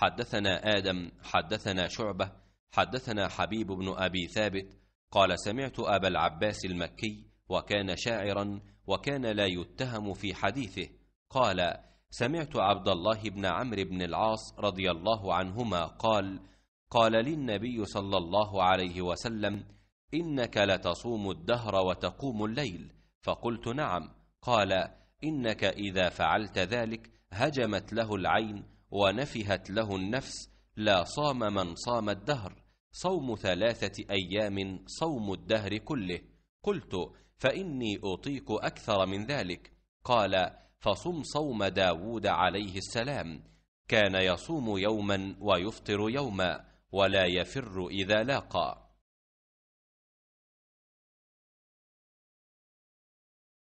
حدثنا آدم حدثنا شعبة حدثنا حبيب بن أبي ثابت قال سمعت أبا العباس المكي وكان شاعرا وكان لا يتهم في حديثه قال سمعت عبد الله بن عمرو بن العاص رضي الله عنهما قال قال لي النبي صلى الله عليه وسلم إنك لتصوم الدهر وتقوم الليل فقلت نعم قال إنك إذا فعلت ذلك هجمت له العين ونفهت له النفس لا صام من صام الدهر صوم ثلاثة أيام صوم الدهر كله قلت فإني أطيق أكثر من ذلك قال فصم صوم داود عليه السلام كان يصوم يوما ويفطر يوما ولا يفر إذا لاقى